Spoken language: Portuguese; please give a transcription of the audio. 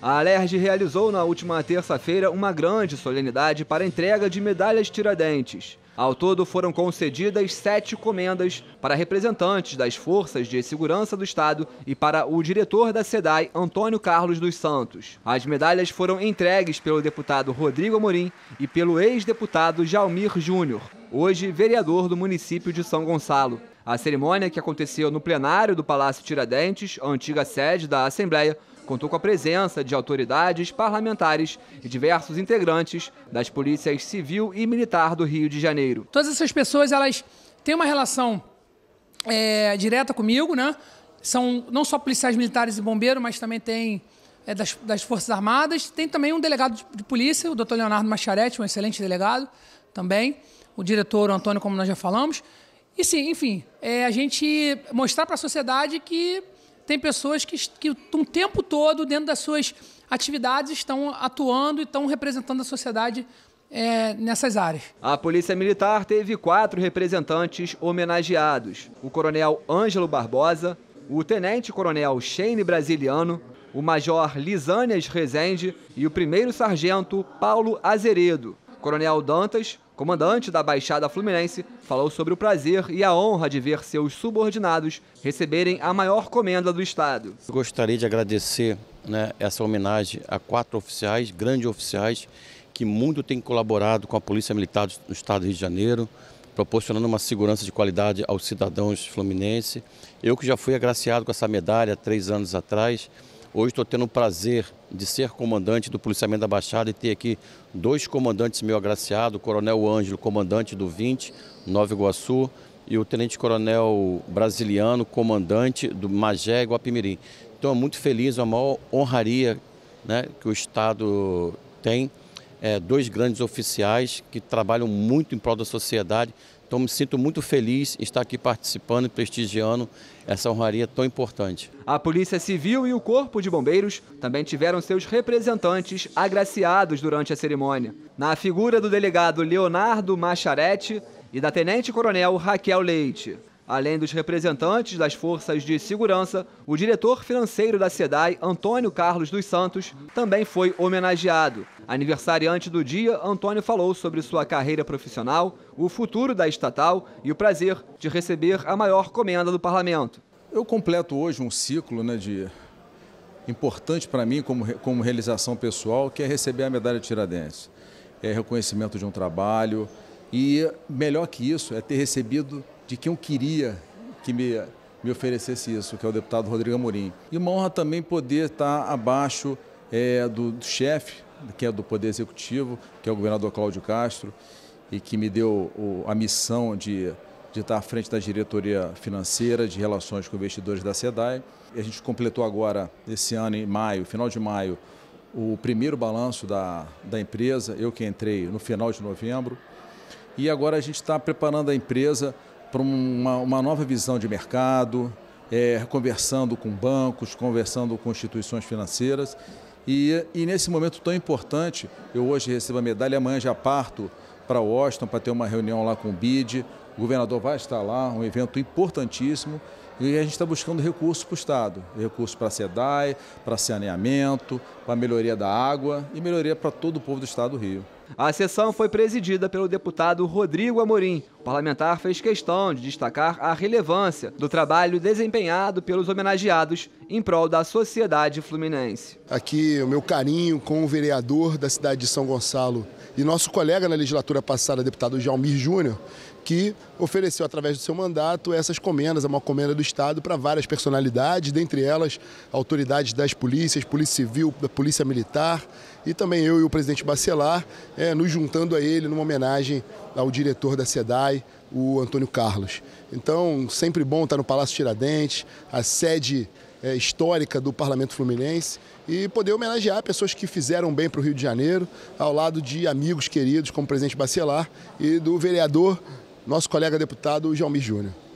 A Alerj realizou na última terça-feira uma grande solenidade para a entrega de medalhas Tiradentes. Ao todo foram concedidas sete comendas para representantes das forças de segurança do Estado e para o diretor da SEDAI, Antônio Carlos dos Santos. As medalhas foram entregues pelo deputado Rodrigo Amorim e pelo ex-deputado Jalmir Júnior, hoje vereador do município de São Gonçalo. A cerimônia, que aconteceu no plenário do Palácio Tiradentes, a antiga sede da Assembleia, contou com a presença de autoridades parlamentares e diversos integrantes das polícias civil e militar do Rio de Janeiro. Todas essas pessoas, elas têm uma relação é, direta comigo, né? São não só policiais militares e bombeiros, mas também tem é, das, das, Forças Armadas. Tem também um delegado de, de polícia, o doutor Leonardo Macharete, um excelente delegado também. O diretor, Antônio, como nós já falamos. E sim, enfim, é a gente mostrar para a sociedade que tem pessoas que, que um tempo todo, dentro das suas atividades, estão atuando e estão representando a sociedade é, nessas áreas. A Polícia Militar teve quatro representantes homenageados: o Coronel Ângelo Barbosa, o Tenente Coronel Shane Brasiliano, o Major Lisânias Rezende e o Primeiro Sargento Paulo Azeredo. Coronel Dantas comandante da Baixada Fluminense, falou sobre o prazer e a honra de ver seus subordinados receberem a maior comenda do Estado. Gostaria de agradecer né, essa homenagem a quatro oficiais, grandes oficiais, que muito têm colaborado com a Polícia Militar do Estado do Rio de Janeiro, proporcionando uma segurança de qualidade aos cidadãos fluminenses. Eu que já fui agraciado com essa medalha três anos atrás, Hoje estou tendo o prazer de ser comandante do policiamento da Baixada e ter aqui dois comandantes meu agraciados, o Coronel Ângelo, comandante do 20, Nova Iguaçu, e o Tenente Coronel Brasiliano, comandante do Magé Guapimirim. Então é muito feliz, é uma maior honraria né, que o Estado tem. É, dois grandes oficiais que trabalham muito em prol da sociedade, então me sinto muito feliz estar aqui participando e prestigiando essa honraria tão importante. A Polícia Civil e o Corpo de Bombeiros também tiveram seus representantes agraciados durante a cerimônia. Na figura do delegado Leonardo Macharete e da tenente-coronel Raquel Leite. Além dos representantes das forças de segurança, o diretor financeiro da SEDAI, Antônio Carlos dos Santos, também foi homenageado. Aniversariante do dia, Antônio falou sobre sua carreira profissional, o futuro da estatal e o prazer de receber a maior comenda do parlamento. Eu completo hoje um ciclo né, de importante para mim como, como realização pessoal, que é receber a medalha Tiradentes. É reconhecimento de um trabalho e, melhor que isso, é ter recebido de quem eu queria que me, me oferecesse isso, que é o deputado Rodrigo Amorim. E uma honra também poder estar abaixo é, do, do chefe, que é do Poder Executivo, que é o governador Cláudio Castro, e que me deu o, a missão de, de estar à frente da diretoria financeira de relações com investidores da SEDAI. E a gente completou agora, esse ano, em maio, final de maio, o primeiro balanço da, da empresa, eu que entrei no final de novembro. E agora a gente está preparando a empresa para uma, uma nova visão de mercado, é, conversando com bancos, conversando com instituições financeiras. E, e, nesse momento tão importante, eu hoje recebo a medalha, amanhã já parto para Washington para ter uma reunião lá com o BID. O governador vai estar lá, um evento importantíssimo. E a gente está buscando recursos para o Estado, recursos para a SEDAI, para saneamento, para a melhoria da água e melhoria para todo o povo do Estado do Rio. A sessão foi presidida pelo deputado Rodrigo Amorim, parlamentar fez questão de destacar a relevância do trabalho desempenhado pelos homenageados em prol da sociedade fluminense. Aqui, o meu carinho com o vereador da cidade de São Gonçalo e nosso colega na legislatura passada, deputado Jalmir Júnior, que ofereceu através do seu mandato essas comendas, é uma comenda do Estado para várias personalidades, dentre elas autoridades das polícias, Polícia Civil, da Polícia Militar e também eu e o presidente Bacelar, é, nos juntando a ele numa homenagem ao diretor da SEDAI, o Antônio Carlos. Então, sempre bom estar no Palácio Tiradentes, a sede é, histórica do Parlamento Fluminense, e poder homenagear pessoas que fizeram bem para o Rio de Janeiro, ao lado de amigos queridos como o presidente Bacelar e do vereador, nosso colega deputado Jalmir Júnior.